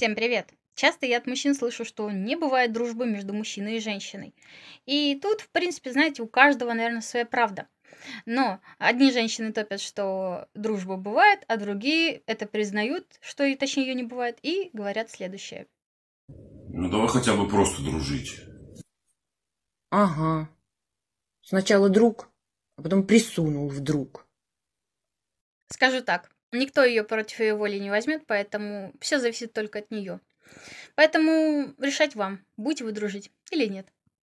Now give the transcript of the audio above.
Всем привет! Часто я от мужчин слышу, что не бывает дружбы между мужчиной и женщиной. И тут, в принципе, знаете, у каждого, наверное, своя правда. Но одни женщины топят, что дружба бывает, а другие это признают, что и точнее ее не бывает, и говорят следующее. Ну давай хотя бы просто дружить. Ага. Сначала друг, а потом присунул вдруг. Скажу так, Никто ее против ее воли не возьмет, поэтому все зависит только от нее. Поэтому решать вам, будете вы дружить или нет.